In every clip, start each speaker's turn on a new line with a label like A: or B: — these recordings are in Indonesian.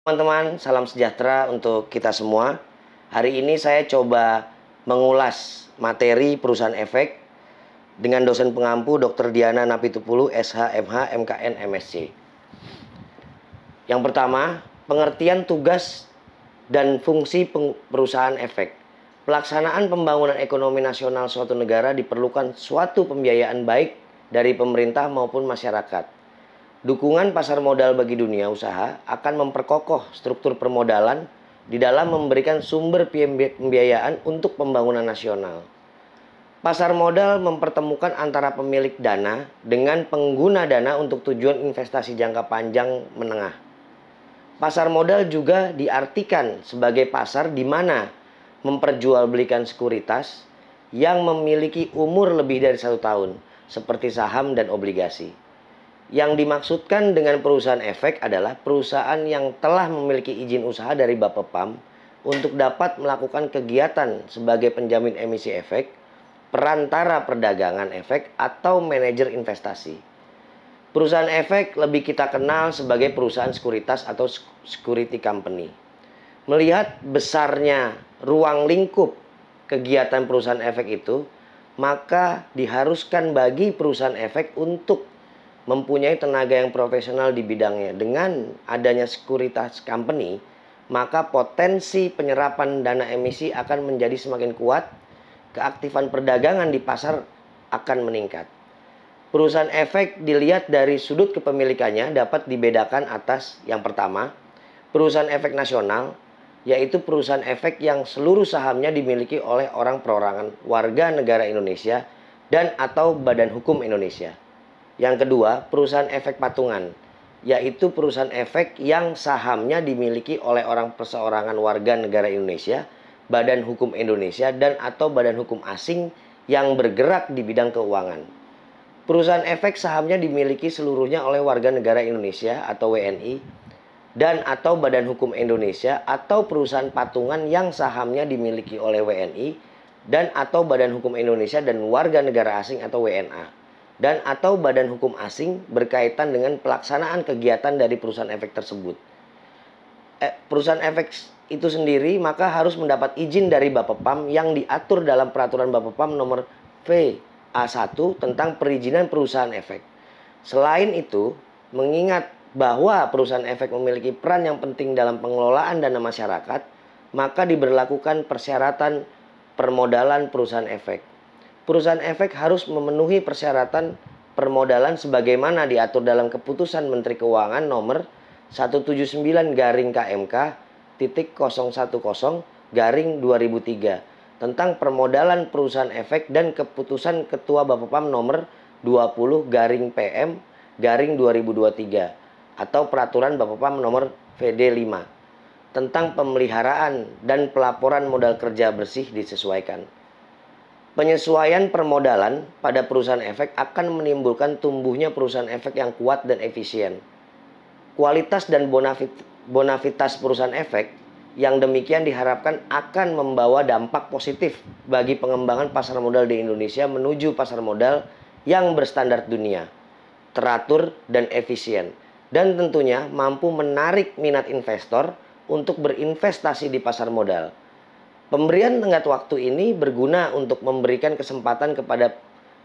A: Teman-teman, salam sejahtera untuk kita semua. Hari ini saya coba mengulas materi perusahaan efek dengan dosen pengampu Dr. Diana Napitupulu, SHMH, MKN, MSc. Yang pertama, pengertian tugas dan fungsi perusahaan efek. Pelaksanaan pembangunan ekonomi nasional suatu negara diperlukan suatu pembiayaan baik dari pemerintah maupun masyarakat. Dukungan pasar modal bagi dunia usaha akan memperkokoh struktur permodalan di dalam memberikan sumber pembiayaan untuk pembangunan nasional. Pasar modal mempertemukan antara pemilik dana dengan pengguna dana untuk tujuan investasi jangka panjang menengah. Pasar modal juga diartikan sebagai pasar di mana memperjualbelikan sekuritas yang memiliki umur lebih dari satu tahun, seperti saham dan obligasi. Yang dimaksudkan dengan perusahaan efek adalah perusahaan yang telah memiliki izin usaha dari Bapak PAM untuk dapat melakukan kegiatan sebagai penjamin emisi efek, perantara perdagangan efek, atau manajer investasi. Perusahaan efek lebih kita kenal sebagai perusahaan sekuritas atau security company. Melihat besarnya ruang lingkup kegiatan perusahaan efek itu, maka diharuskan bagi perusahaan efek untuk mempunyai tenaga yang profesional di bidangnya. Dengan adanya sekuritas company, maka potensi penyerapan dana emisi akan menjadi semakin kuat, keaktifan perdagangan di pasar akan meningkat. Perusahaan efek dilihat dari sudut kepemilikannya dapat dibedakan atas yang pertama, perusahaan efek nasional, yaitu perusahaan efek yang seluruh sahamnya dimiliki oleh orang perorangan, warga negara Indonesia, dan atau badan hukum Indonesia. Yang kedua, perusahaan efek patungan, yaitu perusahaan efek yang sahamnya dimiliki oleh orang perseorangan warga negara Indonesia, Badan Hukum Indonesia dan atau badan hukum asing yang bergerak di bidang keuangan. Perusahaan efek sahamnya dimiliki seluruhnya oleh warga negara Indonesia atau WNI dan atau Badan Hukum Indonesia atau perusahaan patungan yang sahamnya dimiliki oleh WNI dan atau Badan Hukum Indonesia dan warga negara asing atau WNA dan atau badan hukum asing berkaitan dengan pelaksanaan kegiatan dari perusahaan efek tersebut. Eh, perusahaan efek itu sendiri maka harus mendapat izin dari Bapak PAM yang diatur dalam peraturan Bapak PAM nomor VA1 tentang perizinan perusahaan efek. Selain itu, mengingat bahwa perusahaan efek memiliki peran yang penting dalam pengelolaan dana masyarakat, maka diberlakukan persyaratan permodalan perusahaan efek perusahaan efek harus memenuhi persyaratan permodalan sebagaimana diatur dalam keputusan Menteri Keuangan nomor 179 garing KMK titik 010 garing 2003 tentang permodalan perusahaan efek dan keputusan Ketua Bapak Pam nomor 20 garing PM garing 2023 atau peraturan Bapak Pam nomor VD 5 tentang pemeliharaan dan pelaporan modal kerja bersih disesuaikan. Penyesuaian permodalan pada perusahaan efek akan menimbulkan tumbuhnya perusahaan efek yang kuat dan efisien. Kualitas dan bonafit, bonafitas perusahaan efek yang demikian diharapkan akan membawa dampak positif bagi pengembangan pasar modal di Indonesia menuju pasar modal yang berstandar dunia, teratur dan efisien, dan tentunya mampu menarik minat investor untuk berinvestasi di pasar modal Pemberian tenggat waktu ini berguna untuk memberikan kesempatan kepada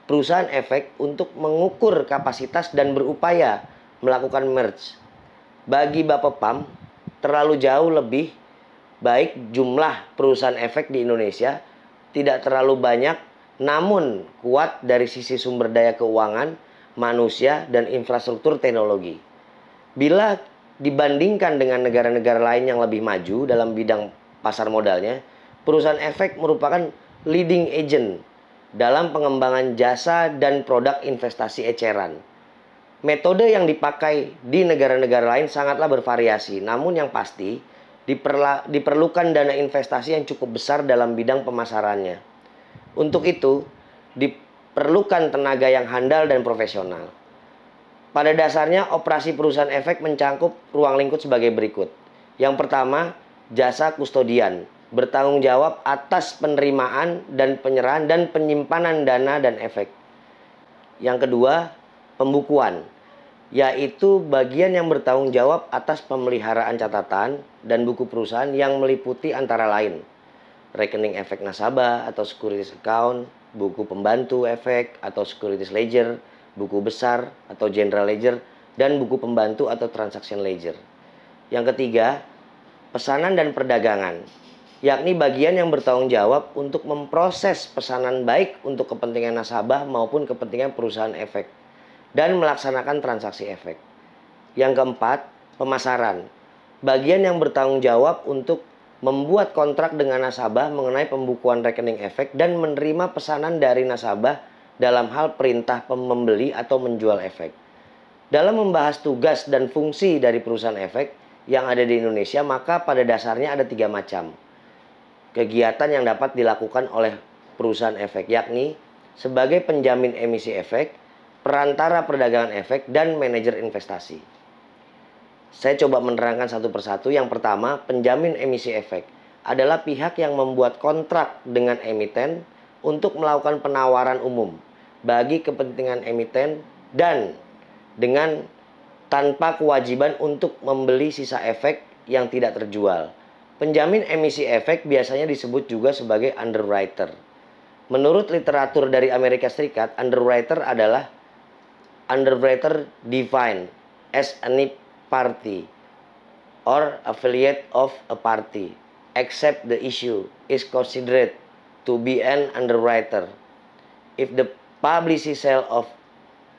A: perusahaan efek untuk mengukur kapasitas dan berupaya melakukan merge. Bagi Bapak Pam, terlalu jauh lebih baik jumlah perusahaan efek di Indonesia tidak terlalu banyak namun kuat dari sisi sumber daya keuangan, manusia, dan infrastruktur teknologi. Bila dibandingkan dengan negara-negara lain yang lebih maju dalam bidang pasar modalnya, perusahaan efek merupakan leading agent dalam pengembangan jasa dan produk investasi eceran. Metode yang dipakai di negara-negara lain sangatlah bervariasi, namun yang pasti diperla, diperlukan dana investasi yang cukup besar dalam bidang pemasarannya. Untuk itu, diperlukan tenaga yang handal dan profesional. Pada dasarnya, operasi perusahaan efek mencangkup ruang lingkup sebagai berikut. Yang pertama, jasa kustodian bertanggung jawab atas penerimaan dan penyerahan dan penyimpanan dana dan efek. Yang kedua, pembukuan, yaitu bagian yang bertanggung jawab atas pemeliharaan catatan dan buku perusahaan yang meliputi antara lain rekening efek nasabah atau securities account, buku pembantu efek atau securities ledger, buku besar atau general ledger, dan buku pembantu atau transaction ledger. Yang ketiga, pesanan dan perdagangan yakni bagian yang bertanggung jawab untuk memproses pesanan baik untuk kepentingan nasabah maupun kepentingan perusahaan efek dan melaksanakan transaksi efek. Yang keempat, pemasaran. Bagian yang bertanggung jawab untuk membuat kontrak dengan nasabah mengenai pembukuan rekening efek dan menerima pesanan dari nasabah dalam hal perintah pembeli atau menjual efek. Dalam membahas tugas dan fungsi dari perusahaan efek yang ada di Indonesia, maka pada dasarnya ada tiga macam kegiatan yang dapat dilakukan oleh perusahaan efek yakni sebagai penjamin emisi efek, perantara perdagangan efek dan manajer investasi. Saya coba menerangkan satu persatu. Yang pertama, penjamin emisi efek adalah pihak yang membuat kontrak dengan emiten untuk melakukan penawaran umum bagi kepentingan emiten dan dengan tanpa kewajiban untuk membeli sisa efek yang tidak terjual Penjamin emisi efek biasanya disebut juga sebagai underwriter. Menurut literatur dari Amerika Serikat, underwriter adalah underwriter defined as any party or affiliate of a party except the issue is considered to be an underwriter if the publicity sale of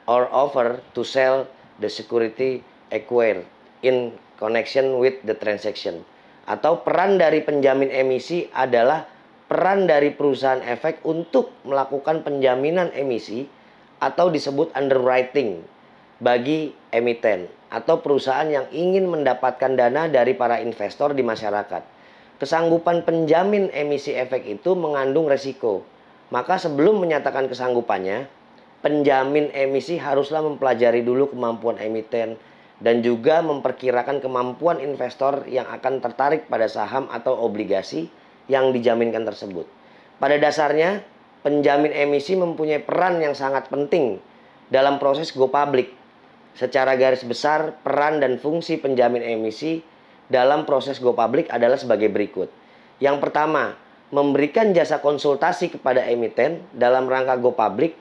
A: or offer to sell the security acquired in connection with the transaction atau peran dari penjamin emisi adalah peran dari perusahaan efek untuk melakukan penjaminan emisi atau disebut underwriting bagi emiten atau perusahaan yang ingin mendapatkan dana dari para investor di masyarakat. Kesanggupan penjamin emisi efek itu mengandung resiko. Maka sebelum menyatakan kesanggupannya, penjamin emisi haruslah mempelajari dulu kemampuan emiten, dan juga memperkirakan kemampuan investor yang akan tertarik pada saham atau obligasi yang dijaminkan tersebut. Pada dasarnya, penjamin emisi mempunyai peran yang sangat penting dalam proses go public. Secara garis besar, peran dan fungsi penjamin emisi dalam proses go public adalah sebagai berikut. Yang pertama, memberikan jasa konsultasi kepada emiten dalam rangka go public.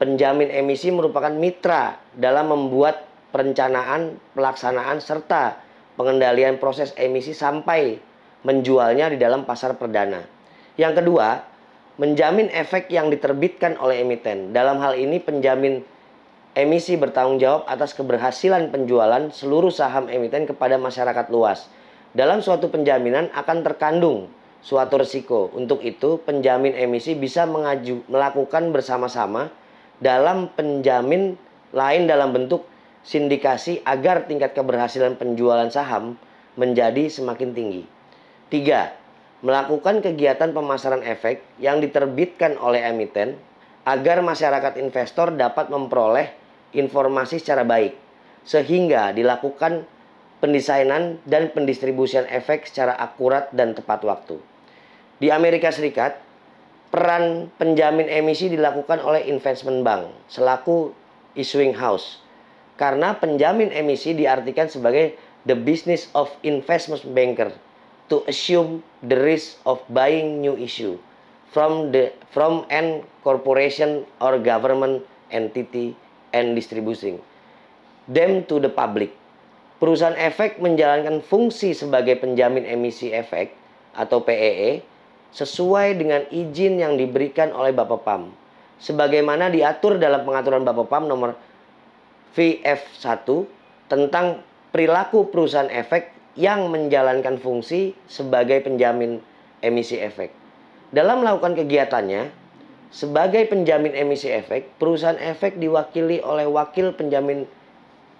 A: Penjamin emisi merupakan mitra dalam membuat perencanaan, pelaksanaan, serta pengendalian proses emisi sampai menjualnya di dalam pasar perdana. Yang kedua, menjamin efek yang diterbitkan oleh emiten. Dalam hal ini penjamin emisi bertanggung jawab atas keberhasilan penjualan seluruh saham emiten kepada masyarakat luas. Dalam suatu penjaminan akan terkandung suatu resiko. Untuk itu, penjamin emisi bisa mengaju, melakukan bersama-sama dalam penjamin lain dalam bentuk sindikasi agar tingkat keberhasilan penjualan saham menjadi semakin tinggi. 3. Melakukan kegiatan pemasaran efek yang diterbitkan oleh emiten agar masyarakat investor dapat memperoleh informasi secara baik sehingga dilakukan pendesainan dan pendistribusian efek secara akurat dan tepat waktu. Di Amerika Serikat, peran penjamin emisi dilakukan oleh investment bank selaku issuing house karena penjamin emisi diartikan sebagai the business of investment banker to assume the risk of buying new issue from the from an corporation or government entity and distributing them to the public. Perusahaan efek menjalankan fungsi sebagai penjamin emisi efek atau PEE e sesuai dengan izin yang diberikan oleh Bapak PAM sebagaimana diatur dalam pengaturan Bapak PAM nomor VF1 tentang perilaku perusahaan efek yang menjalankan fungsi sebagai penjamin emisi efek. Dalam melakukan kegiatannya, sebagai penjamin emisi efek, perusahaan efek diwakili oleh wakil penjamin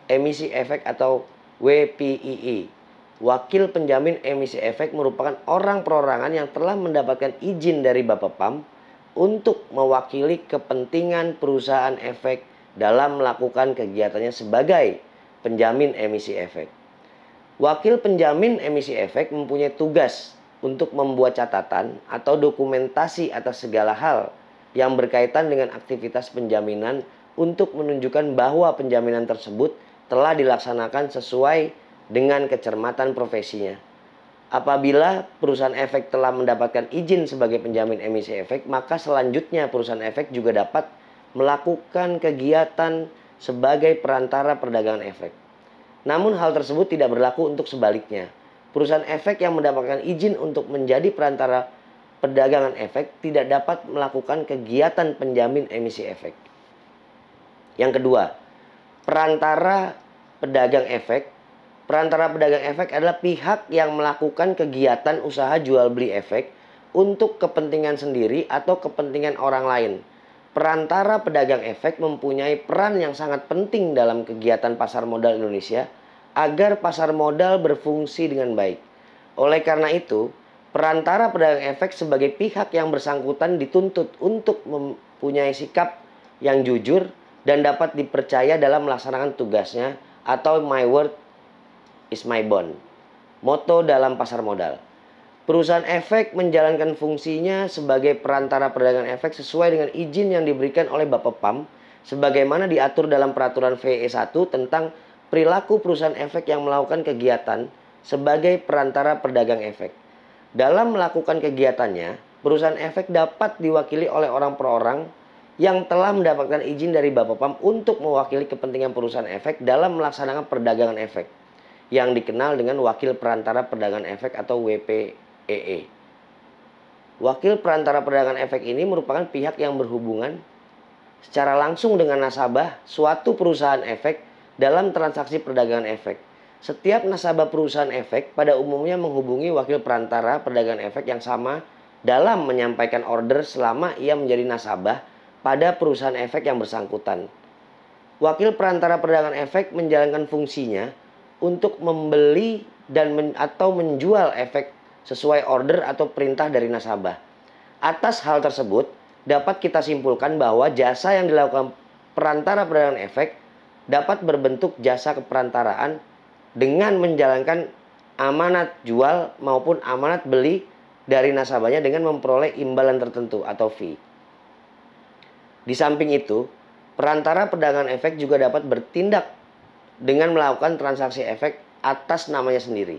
A: emisi efek atau WPEE. Wakil penjamin emisi efek merupakan orang perorangan yang telah mendapatkan izin dari Bapak PAM untuk mewakili kepentingan perusahaan efek dalam melakukan kegiatannya sebagai penjamin emisi efek. Wakil penjamin emisi efek mempunyai tugas untuk membuat catatan atau dokumentasi atas segala hal yang berkaitan dengan aktivitas penjaminan untuk menunjukkan bahwa penjaminan tersebut telah dilaksanakan sesuai dengan kecermatan profesinya. Apabila perusahaan efek telah mendapatkan izin sebagai penjamin emisi efek, maka selanjutnya perusahaan efek juga dapat melakukan kegiatan sebagai perantara perdagangan efek. Namun hal tersebut tidak berlaku untuk sebaliknya. Perusahaan efek yang mendapatkan izin untuk menjadi perantara perdagangan efek tidak dapat melakukan kegiatan penjamin emisi efek. Yang kedua, perantara pedagang efek. Perantara pedagang efek adalah pihak yang melakukan kegiatan usaha jual beli efek untuk kepentingan sendiri atau kepentingan orang lain Perantara pedagang efek mempunyai peran yang sangat penting dalam kegiatan pasar modal Indonesia agar pasar modal berfungsi dengan baik. Oleh karena itu, perantara pedagang efek sebagai pihak yang bersangkutan dituntut untuk mempunyai sikap yang jujur dan dapat dipercaya dalam melaksanakan tugasnya atau my word is my bond. Moto dalam pasar modal. Perusahaan efek menjalankan fungsinya sebagai perantara perdagangan efek sesuai dengan izin yang diberikan oleh Bapak PAM sebagaimana diatur dalam peraturan VE 1 tentang perilaku perusahaan efek yang melakukan kegiatan sebagai perantara perdagang efek. Dalam melakukan kegiatannya, perusahaan efek dapat diwakili oleh orang per orang yang telah mendapatkan izin dari Bapak PAM untuk mewakili kepentingan perusahaan efek dalam melaksanakan perdagangan efek yang dikenal dengan wakil perantara perdagangan efek atau WP e. EE. E. Wakil perantara perdagangan efek ini merupakan pihak yang berhubungan secara langsung dengan nasabah suatu perusahaan efek dalam transaksi perdagangan efek. Setiap nasabah perusahaan efek pada umumnya menghubungi wakil perantara perdagangan efek yang sama dalam menyampaikan order selama ia menjadi nasabah pada perusahaan efek yang bersangkutan. Wakil perantara perdagangan efek menjalankan fungsinya untuk membeli dan men atau menjual efek sesuai order atau perintah dari nasabah. Atas hal tersebut, dapat kita simpulkan bahwa jasa yang dilakukan perantara perdagangan efek dapat berbentuk jasa keperantaraan dengan menjalankan amanat jual maupun amanat beli dari nasabahnya dengan memperoleh imbalan tertentu atau fee. Di samping itu, perantara perdagangan efek juga dapat bertindak dengan melakukan transaksi efek atas namanya sendiri.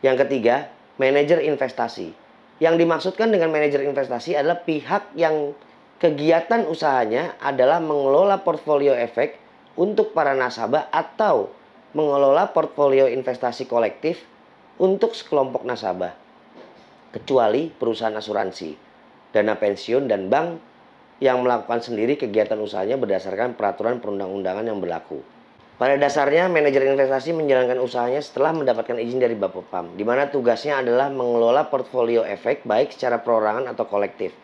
A: Yang ketiga, manajer investasi. Yang dimaksudkan dengan manajer investasi adalah pihak yang kegiatan usahanya adalah mengelola portfolio efek untuk para nasabah atau mengelola portfolio investasi kolektif untuk sekelompok nasabah, kecuali perusahaan asuransi, dana pensiun, dan bank yang melakukan sendiri kegiatan usahanya berdasarkan peraturan perundang-undangan yang berlaku. Pada dasarnya, manajer investasi menjalankan usahanya setelah mendapatkan izin dari Bapepam, di mana tugasnya adalah mengelola portfolio efek baik secara perorangan atau kolektif.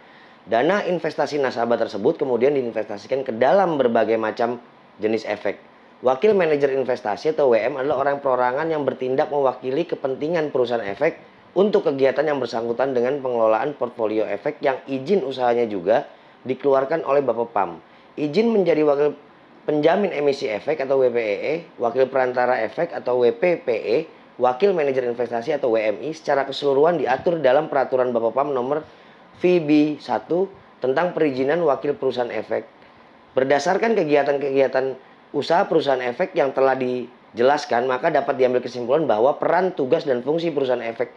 A: Dana investasi nasabah tersebut kemudian diinvestasikan ke dalam berbagai macam jenis efek. Wakil manajer investasi atau WM adalah orang perorangan yang bertindak mewakili kepentingan perusahaan efek untuk kegiatan yang bersangkutan dengan pengelolaan portfolio efek yang izin usahanya juga dikeluarkan oleh Bapepam. Izin menjadi wakil penjamin emisi efek atau WPEE, e, wakil perantara efek atau WPPE, wakil manajer investasi atau WMI secara keseluruhan diatur dalam peraturan Bapak PAM nomor VB1 tentang perizinan wakil perusahaan efek. Berdasarkan kegiatan-kegiatan usaha perusahaan efek yang telah dijelaskan, maka dapat diambil kesimpulan bahwa peran, tugas, dan fungsi perusahaan efek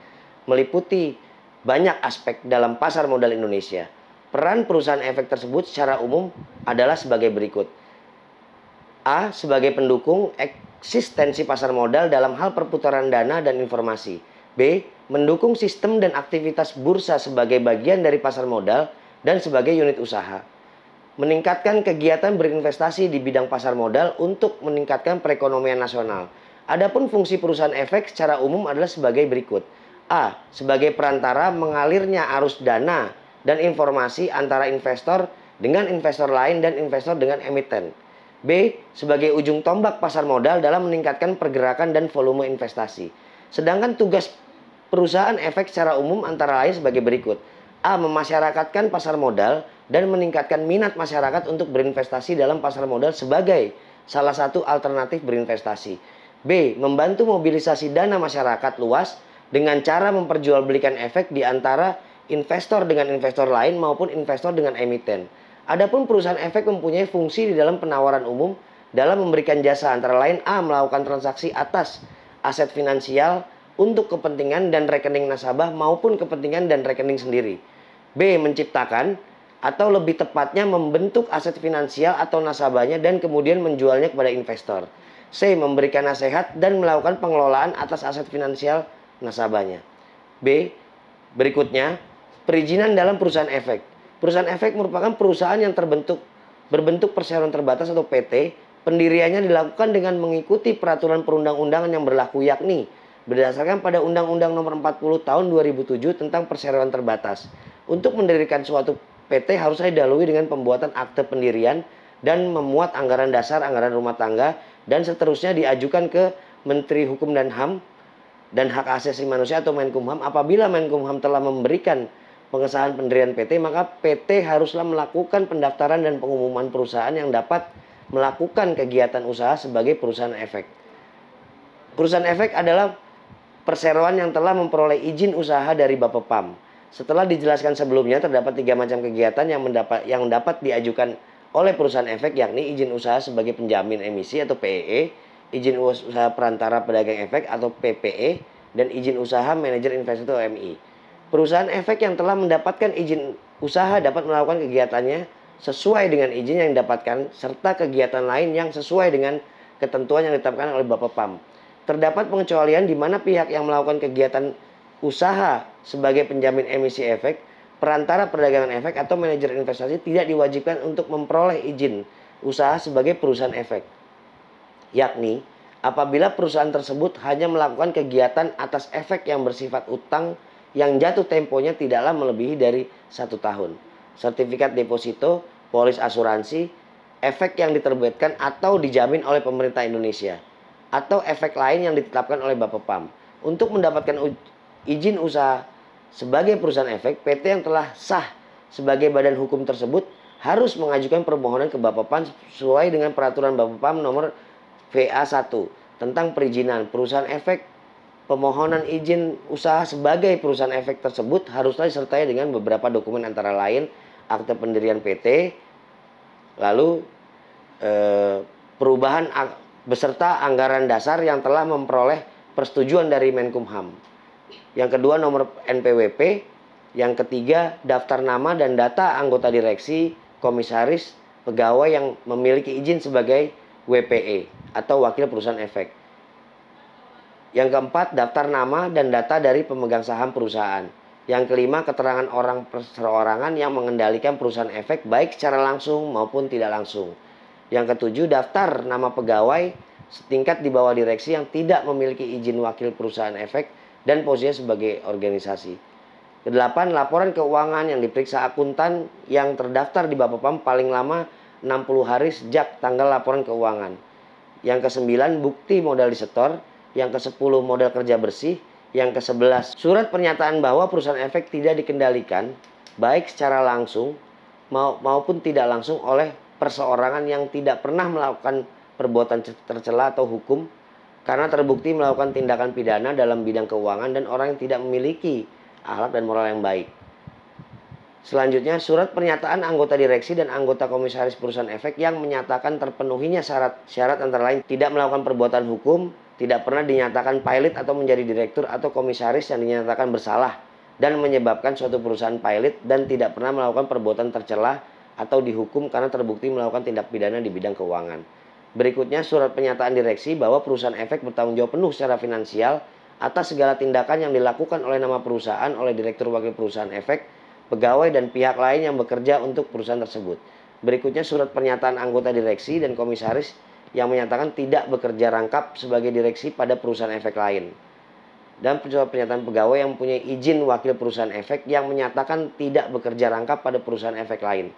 A: meliputi banyak aspek dalam pasar modal Indonesia. Peran perusahaan efek tersebut secara umum adalah sebagai berikut. A. Sebagai pendukung eksistensi pasar modal dalam hal perputaran dana dan informasi. B. Mendukung sistem dan aktivitas bursa sebagai bagian dari pasar modal dan sebagai unit usaha. Meningkatkan kegiatan berinvestasi di bidang pasar modal untuk meningkatkan perekonomian nasional. Adapun fungsi perusahaan efek secara umum adalah sebagai berikut. A. Sebagai perantara mengalirnya arus dana dan informasi antara investor dengan investor lain dan investor dengan emiten. B. Sebagai ujung tombak pasar modal dalam meningkatkan pergerakan dan volume investasi. Sedangkan tugas perusahaan efek secara umum antara lain sebagai berikut. A. Memasyarakatkan pasar modal dan meningkatkan minat masyarakat untuk berinvestasi dalam pasar modal sebagai salah satu alternatif berinvestasi. B. Membantu mobilisasi dana masyarakat luas dengan cara memperjualbelikan efek di antara investor dengan investor lain maupun investor dengan emiten. Adapun perusahaan efek mempunyai fungsi di dalam penawaran umum dalam memberikan jasa antara lain A melakukan transaksi atas aset finansial untuk kepentingan dan rekening nasabah maupun kepentingan dan rekening sendiri. B menciptakan atau lebih tepatnya membentuk aset finansial atau nasabahnya dan kemudian menjualnya kepada investor. C memberikan nasihat dan melakukan pengelolaan atas aset finansial nasabahnya. B berikutnya perizinan dalam perusahaan efek. Perusahaan efek merupakan perusahaan yang terbentuk berbentuk perseroan terbatas atau PT. Pendiriannya dilakukan dengan mengikuti peraturan perundang-undangan yang berlaku yakni berdasarkan pada Undang-Undang Nomor 40 Tahun 2007 tentang Perseroan Terbatas. Untuk mendirikan suatu PT harus didahului dengan pembuatan akte pendirian dan memuat anggaran dasar, anggaran rumah tangga dan seterusnya diajukan ke Menteri Hukum dan HAM dan Hak Asasi Manusia atau Menkumham apabila Menkumham telah memberikan pengesahan pendirian PT, maka PT haruslah melakukan pendaftaran dan pengumuman perusahaan yang dapat melakukan kegiatan usaha sebagai perusahaan efek. Perusahaan efek adalah perseroan yang telah memperoleh izin usaha dari Bapak PAM. Setelah dijelaskan sebelumnya, terdapat tiga macam kegiatan yang mendapat yang dapat diajukan oleh perusahaan efek yakni izin usaha sebagai penjamin emisi atau PEE, e, izin usaha perantara pedagang efek atau PPE, dan izin usaha manajer investor atau MI. Perusahaan efek yang telah mendapatkan izin usaha dapat melakukan kegiatannya sesuai dengan izin yang didapatkan serta kegiatan lain yang sesuai dengan ketentuan yang ditetapkan oleh Bapak PAM. Terdapat pengecualian di mana pihak yang melakukan kegiatan usaha sebagai penjamin emisi efek, perantara perdagangan efek atau manajer investasi tidak diwajibkan untuk memperoleh izin usaha sebagai perusahaan efek. Yakni apabila perusahaan tersebut hanya melakukan kegiatan atas efek yang bersifat utang yang jatuh temponya tidaklah melebihi dari satu tahun. Sertifikat deposito, polis asuransi, efek yang diterbitkan atau dijamin oleh pemerintah Indonesia, atau efek lain yang ditetapkan oleh Bapak PAM. Untuk mendapatkan izin usaha sebagai perusahaan efek, PT yang telah sah sebagai badan hukum tersebut harus mengajukan permohonan ke Bapak PAM sesuai dengan peraturan Bapak PAM nomor VA1 tentang perizinan perusahaan efek pemohonan izin usaha sebagai perusahaan efek tersebut haruslah disertai dengan beberapa dokumen antara lain akte pendirian PT, lalu e, perubahan beserta anggaran dasar yang telah memperoleh persetujuan dari Menkumham. Yang kedua nomor NPWP, yang ketiga daftar nama dan data anggota direksi, komisaris, pegawai yang memiliki izin sebagai WPE atau wakil perusahaan efek. Yang keempat, daftar nama dan data dari pemegang saham perusahaan. Yang kelima, keterangan orang perseorangan yang mengendalikan perusahaan efek baik secara langsung maupun tidak langsung. Yang ketujuh, daftar nama pegawai setingkat di bawah direksi yang tidak memiliki izin wakil perusahaan efek dan posisinya sebagai organisasi. Kedelapan, laporan keuangan yang diperiksa akuntan yang terdaftar di Bapepam paling lama 60 hari sejak tanggal laporan keuangan. Yang kesembilan, bukti modal disetor yang ke-10 model kerja bersih, yang ke-11 surat pernyataan bahwa perusahaan efek tidak dikendalikan baik secara langsung maupun tidak langsung oleh perseorangan yang tidak pernah melakukan perbuatan tercela atau hukum karena terbukti melakukan tindakan pidana dalam bidang keuangan dan orang yang tidak memiliki akhlak dan moral yang baik. Selanjutnya, surat pernyataan anggota direksi dan anggota komisaris perusahaan efek yang menyatakan terpenuhinya syarat-syarat antara lain tidak melakukan perbuatan hukum, tidak pernah dinyatakan pilot atau menjadi direktur atau komisaris yang dinyatakan bersalah dan menyebabkan suatu perusahaan pilot dan tidak pernah melakukan perbuatan tercela atau dihukum karena terbukti melakukan tindak pidana di bidang keuangan. Berikutnya surat pernyataan direksi bahwa perusahaan efek bertanggung jawab penuh secara finansial atas segala tindakan yang dilakukan oleh nama perusahaan, oleh direktur wakil perusahaan efek, pegawai dan pihak lain yang bekerja untuk perusahaan tersebut. Berikutnya surat pernyataan anggota direksi dan komisaris yang menyatakan tidak bekerja rangkap sebagai direksi pada perusahaan efek lain. Dan pernyataan pegawai yang mempunyai izin wakil perusahaan efek yang menyatakan tidak bekerja rangkap pada perusahaan efek lain.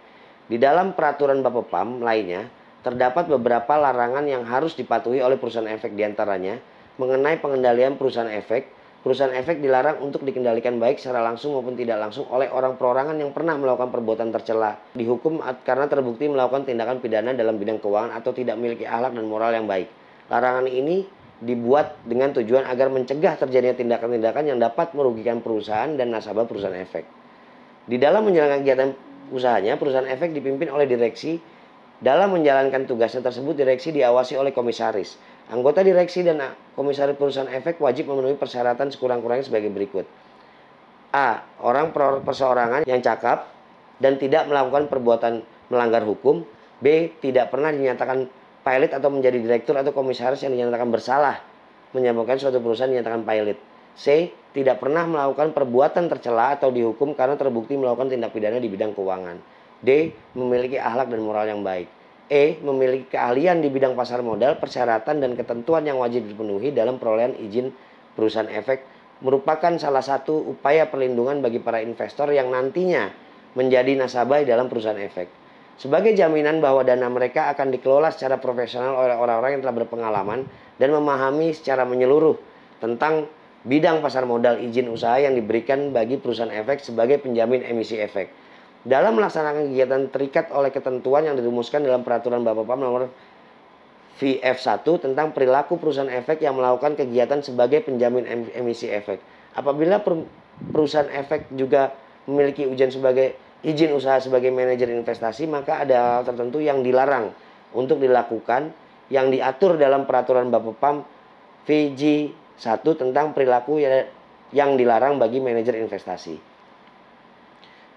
A: Di dalam peraturan Bapak PAM lainnya, terdapat beberapa larangan yang harus dipatuhi oleh perusahaan efek diantaranya mengenai pengendalian perusahaan efek, Perusahaan efek dilarang untuk dikendalikan baik secara langsung maupun tidak langsung oleh orang perorangan yang pernah melakukan perbuatan tercela, dihukum karena terbukti melakukan tindakan pidana dalam bidang keuangan atau tidak memiliki akhlak dan moral yang baik. Larangan ini dibuat dengan tujuan agar mencegah terjadinya tindakan-tindakan yang dapat merugikan perusahaan dan nasabah perusahaan efek. Di dalam menjalankan kegiatan usahanya, perusahaan efek dipimpin oleh direksi. Dalam menjalankan tugasnya tersebut, direksi diawasi oleh komisaris. Anggota direksi dan komisaris perusahaan efek wajib memenuhi persyaratan sekurang-kurangnya sebagai berikut. A. Orang perseorangan yang cakap dan tidak melakukan perbuatan melanggar hukum. B. Tidak pernah dinyatakan pilot atau menjadi direktur atau komisaris yang dinyatakan bersalah menyambungkan suatu perusahaan dinyatakan pilot. C. Tidak pernah melakukan perbuatan tercela atau dihukum karena terbukti melakukan tindak pidana di bidang keuangan. D. Memiliki ahlak dan moral yang baik. E. Memiliki keahlian di bidang pasar modal, persyaratan dan ketentuan yang wajib dipenuhi dalam perolehan izin perusahaan efek merupakan salah satu upaya perlindungan bagi para investor yang nantinya menjadi nasabah dalam perusahaan efek. Sebagai jaminan bahwa dana mereka akan dikelola secara profesional oleh orang-orang yang telah berpengalaman dan memahami secara menyeluruh tentang bidang pasar modal izin usaha yang diberikan bagi perusahaan efek sebagai penjamin emisi efek dalam melaksanakan kegiatan terikat oleh ketentuan yang dirumuskan dalam peraturan Bapak Pam nomor VF1 tentang perilaku perusahaan efek yang melakukan kegiatan sebagai penjamin emisi efek. Apabila perusahaan efek juga memiliki ujian sebagai izin usaha sebagai manajer investasi, maka ada hal tertentu yang dilarang untuk dilakukan yang diatur dalam peraturan Bapepam VG1 tentang perilaku ya, yang dilarang bagi manajer investasi.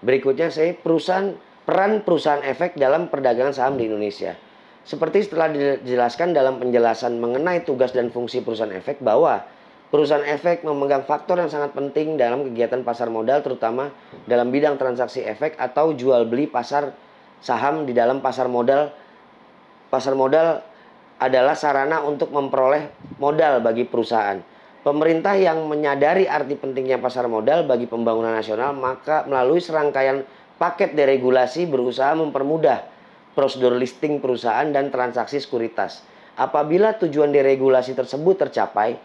A: Berikutnya saya perusahaan peran perusahaan efek dalam perdagangan saham di Indonesia. Seperti setelah dijelaskan dalam penjelasan mengenai tugas dan fungsi perusahaan efek bahwa perusahaan efek memegang faktor yang sangat penting dalam kegiatan pasar modal terutama dalam bidang transaksi efek atau jual beli pasar saham di dalam pasar modal. Pasar modal adalah sarana untuk memperoleh modal bagi perusahaan. Pemerintah yang menyadari arti pentingnya pasar modal bagi pembangunan nasional maka melalui serangkaian paket deregulasi berusaha mempermudah prosedur listing perusahaan dan transaksi sekuritas. Apabila tujuan deregulasi tersebut tercapai,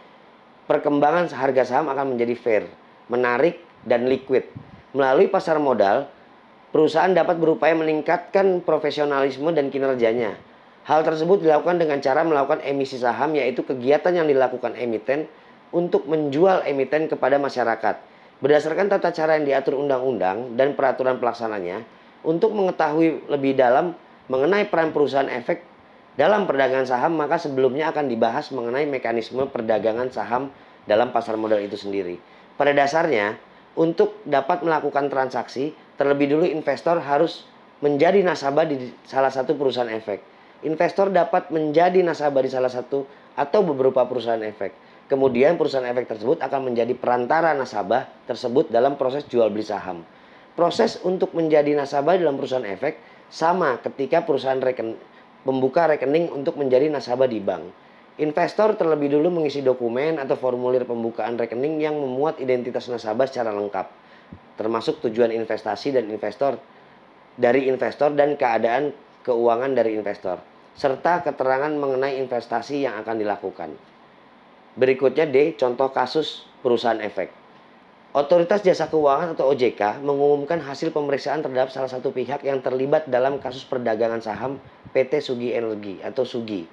A: perkembangan harga saham akan menjadi fair, menarik, dan liquid. Melalui pasar modal, perusahaan dapat berupaya meningkatkan profesionalisme dan kinerjanya. Hal tersebut dilakukan dengan cara melakukan emisi saham yaitu kegiatan yang dilakukan emiten untuk menjual emiten kepada masyarakat. Berdasarkan tata cara yang diatur undang-undang dan peraturan pelaksananya, untuk mengetahui lebih dalam mengenai peran perusahaan efek dalam perdagangan saham, maka sebelumnya akan dibahas mengenai mekanisme perdagangan saham dalam pasar modal itu sendiri. Pada dasarnya, untuk dapat melakukan transaksi, terlebih dulu investor harus menjadi nasabah di salah satu perusahaan efek. Investor dapat menjadi nasabah di salah satu atau beberapa perusahaan efek. Kemudian perusahaan efek tersebut akan menjadi perantara nasabah tersebut dalam proses jual beli saham. Proses untuk menjadi nasabah dalam perusahaan efek sama ketika perusahaan reken, pembuka rekening untuk menjadi nasabah di bank. Investor terlebih dulu mengisi dokumen atau formulir pembukaan rekening yang memuat identitas nasabah secara lengkap, termasuk tujuan investasi dan investor dari investor dan keadaan keuangan dari investor, serta keterangan mengenai investasi yang akan dilakukan. Berikutnya D. Contoh kasus perusahaan efek. Otoritas Jasa Keuangan atau OJK mengumumkan hasil pemeriksaan terhadap salah satu pihak yang terlibat dalam kasus perdagangan saham PT Sugi Energi atau Sugi.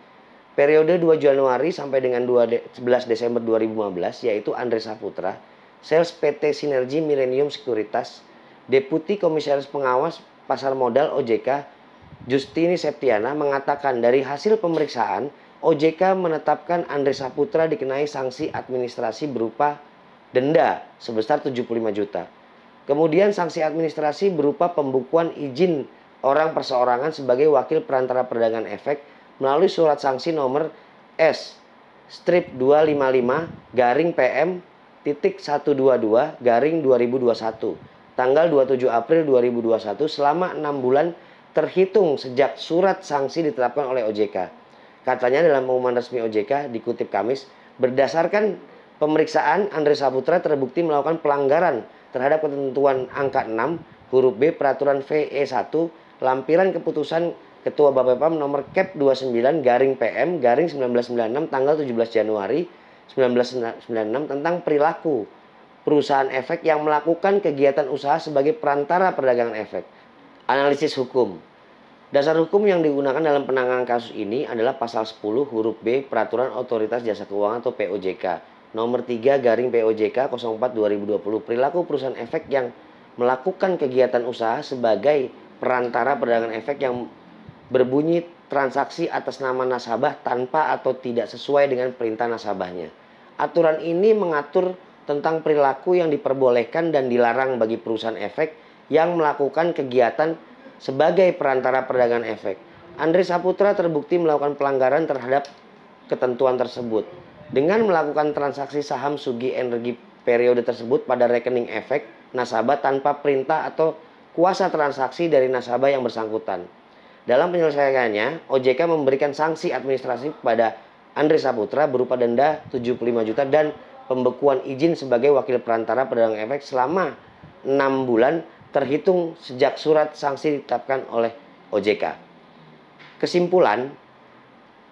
A: Periode 2 Januari sampai dengan 11 Desember 2015 yaitu Andre Saputra, sales PT Sinergi Millennium Sekuritas, Deputi Komisaris Pengawas Pasar Modal OJK Justini Septiana mengatakan dari hasil pemeriksaan OJK menetapkan Andre Saputra dikenai sanksi administrasi berupa denda sebesar 75 juta. Kemudian sanksi administrasi berupa pembukuan izin orang perseorangan sebagai wakil perantara perdagangan efek melalui surat sanksi nomor S strip 255 garing PM titik 122 garing 2021 tanggal 27 April 2021 selama 6 bulan terhitung sejak surat sanksi diterapkan oleh OJK. Katanya dalam pengumuman resmi OJK dikutip Kamis, berdasarkan pemeriksaan Andre Saputra terbukti melakukan pelanggaran terhadap ketentuan angka 6 huruf B peraturan VE1 lampiran keputusan Ketua Bapepam nomor KEP 29 garing PM garing 1996 tanggal 17 Januari 1996 tentang perilaku perusahaan efek yang melakukan kegiatan usaha sebagai perantara perdagangan efek. Analisis hukum Dasar hukum yang digunakan dalam penanganan kasus ini adalah pasal 10 huruf B Peraturan Otoritas Jasa Keuangan atau POJK nomor 3 garing POJK 04 2020 perilaku perusahaan efek yang melakukan kegiatan usaha sebagai perantara perdagangan efek yang berbunyi transaksi atas nama nasabah tanpa atau tidak sesuai dengan perintah nasabahnya. Aturan ini mengatur tentang perilaku yang diperbolehkan dan dilarang bagi perusahaan efek yang melakukan kegiatan sebagai perantara perdagangan efek. Andri Saputra terbukti melakukan pelanggaran terhadap ketentuan tersebut dengan melakukan transaksi saham Sugi Energi periode tersebut pada rekening efek nasabah tanpa perintah atau kuasa transaksi dari nasabah yang bersangkutan. Dalam penyelesaiannya, OJK memberikan sanksi administrasi kepada Andri Saputra berupa denda 75 juta dan pembekuan izin sebagai wakil perantara perdagangan efek selama 6 bulan terhitung sejak surat sanksi ditetapkan oleh OJK. Kesimpulan,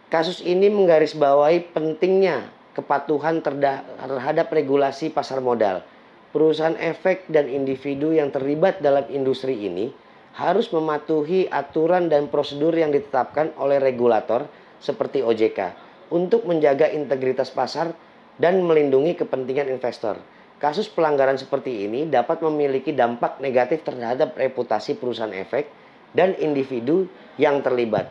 A: kasus ini menggarisbawahi pentingnya kepatuhan terhadap regulasi pasar modal. Perusahaan efek dan individu yang terlibat dalam industri ini harus mematuhi aturan dan prosedur yang ditetapkan oleh regulator seperti OJK untuk menjaga integritas pasar dan melindungi kepentingan investor. Kasus pelanggaran seperti ini dapat memiliki dampak negatif terhadap reputasi perusahaan efek dan individu yang terlibat.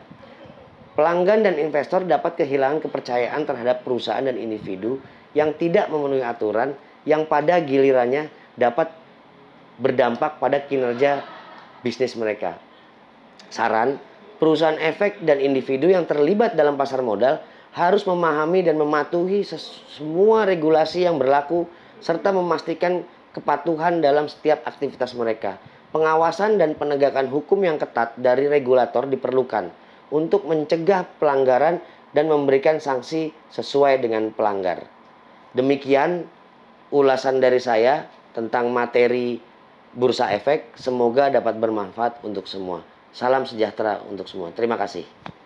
A: Pelanggan dan investor dapat kehilangan kepercayaan terhadap perusahaan dan individu yang tidak memenuhi aturan yang pada gilirannya dapat berdampak pada kinerja bisnis mereka. Saran, perusahaan efek dan individu yang terlibat dalam pasar modal harus memahami dan mematuhi semua regulasi yang berlaku serta memastikan kepatuhan dalam setiap aktivitas mereka. Pengawasan dan penegakan hukum yang ketat dari regulator diperlukan untuk mencegah pelanggaran dan memberikan sanksi sesuai dengan pelanggar. Demikian ulasan dari saya tentang materi Bursa Efek. Semoga dapat bermanfaat untuk semua. Salam sejahtera untuk semua. Terima kasih.